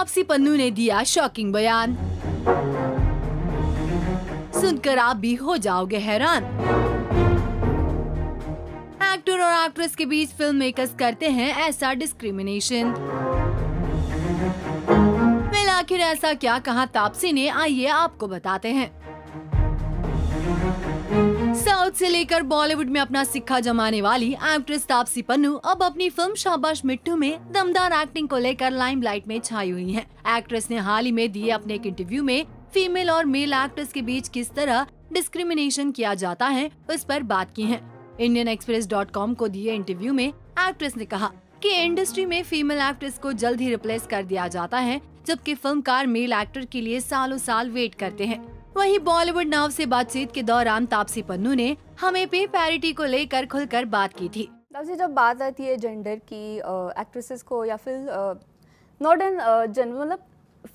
वापसी पन्नू ने दिया शॉकिंग बयान सुनकर आप भी हो जाओगे हैरान एक्टर और एक्ट्रेस के बीच फिल्म मेकर्स करते हैं ऐसा डिस्क्रिमिनेशन आखिर ऐसा क्या कहा तापसी ने आइए आपको बताते हैं साउथ से लेकर बॉलीवुड में अपना सिक्का जमाने वाली एक्ट्रेस तापसी पन्नू अब अपनी फिल्म शाबाश मिट्टू में दमदार एक्टिंग को लेकर लाइमलाइट में छाई हुई हैं। एक्ट्रेस ने हाल ही में दिए अपने एक इंटरव्यू में फीमेल और मेल एक्ट्रेस के बीच किस तरह डिस्क्रिमिनेशन किया जाता है उस पर बात की है इंडियन एक्सप्रेस डॉट कॉम को दिए इंटरव्यू में एक्ट्रेस ने कहा कि इंडस्ट्री में फीमेल एक्ट्रेस को जल्द ही रिप्लेस कर दिया जाता है जबकि फिल्मकार मेल एक्टर के लिए सालों साल वेट करते हैं वहीं बॉलीवुड नाव से बातचीत के दौरान तापसी पन्नू ने हमें पे पैरिटी को लेकर खुलकर बात की थी तापसी जब बात आती है जेंडर की एक्ट्रेसेस को या फिर नॉट एन जनरल मतलब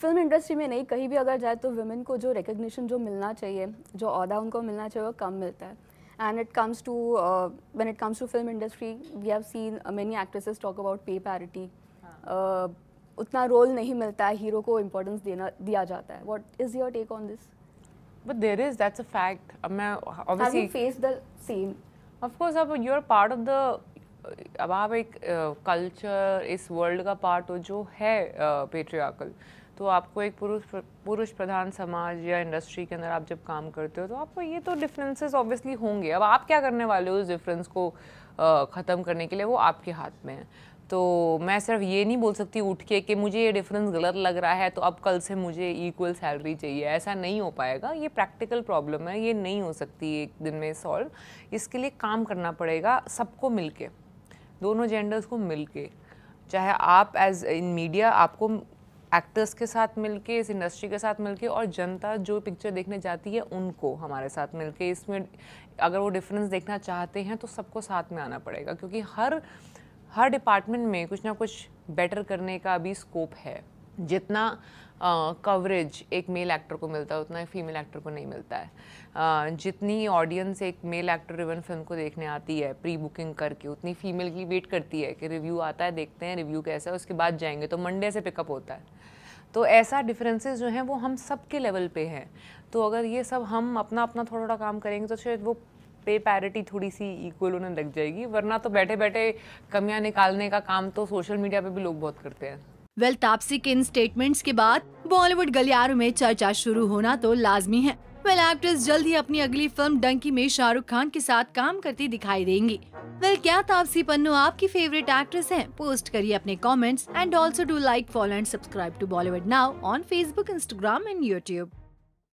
फिल्म इंडस्ट्री में नहीं कहीं भी अगर जाए तो वुमेन को जो रिकग्निशन जो मिलना चाहिए जो अहदा उनको मिलना चाहिए वो कम मिलता है and it comes to uh, it comes to film industry we have seen many uh, talk about pay parity उतना रोल नहीं मिलता है हीरो को इम्पोर्टेंस देना दिया जाता है what is your take on this But there is, that's a fact. i mean obviously, Have you faced the same? Of course, ab you are part of the ab aap ek culture is world ka part ho jo hai patriarchal तो आपको एक पुरुष पुरुष प्रधान समाज या industry के अंदर आप जब काम करते हो तो आपको ये तो डिफरेंसेस ऑब्वियसली होंगे अब आप क्या करने वाले हो उस डिफरेंस को ख़त्म करने के लिए वो आपके हाथ में है तो मैं सिर्फ ये नहीं बोल सकती उठ के कि मुझे ये डिफरेंस गलत लग रहा है तो अब कल से मुझे इक्वल सैलरी चाहिए ऐसा नहीं हो पाएगा ये प्रैक्टिकल प्रॉब्लम है ये नहीं हो सकती एक दिन में सॉल्व इसके लिए काम करना पड़ेगा सबको मिल के दोनों जेंडर्स को मिल के चाहे आप एज इन मीडिया आपको एक्टर्स के साथ मिलके इस इंडस्ट्री के साथ मिलके और जनता जो पिक्चर देखने जाती है उनको हमारे साथ मिलके इसमें अगर वो डिफरेंस देखना चाहते हैं तो सबको साथ में आना पड़ेगा क्योंकि हर हर डिपार्टमेंट में कुछ ना कुछ बेटर करने का अभी स्कोप है जितना कवरेज uh, एक मेल एक्टर को मिलता है उतना एक फीमेल एक्टर को नहीं मिलता है uh, जितनी ऑडियंस एक मेल एक्टर रिवन फिल्म को देखने आती है प्री बुकिंग करके उतनी फीमेल की वेट करती है कि रिव्यू आता है देखते हैं रिव्यू कैसा है उसके बाद जाएंगे तो मंडे से पिकअप होता है तो ऐसा डिफरेंसेस जो हैं वो हम सब के लेवल पे हैं तो अगर ये सब हम अपना अपना थोड़ा थोड़ा काम करेंगे तो शायद वो पे पैरिटी थोड़ी सी इक्वल होने लग जाएगी वरना तो बैठे बैठे कमियां निकालने का काम तो सोशल मीडिया पे भी लोग बहुत करते हैं वेल well, तापसी के इन स्टेटमेंट्स के बाद बॉलीवुड गलियारों में चर्चा शुरू होना तो लाजमी है वेल well, एक्ट्रेस जल्द ही अपनी अगली फिल्म डंकी में शाहरुख खान के साथ काम करती दिखाई देंगी वेल well, क्या तापसी पन्नू आपकी फेवरेट एक्ट्रेस हैं? पोस्ट करिए अपने comments and also do like follow and subscribe to Bollywood now on Facebook Instagram and YouTube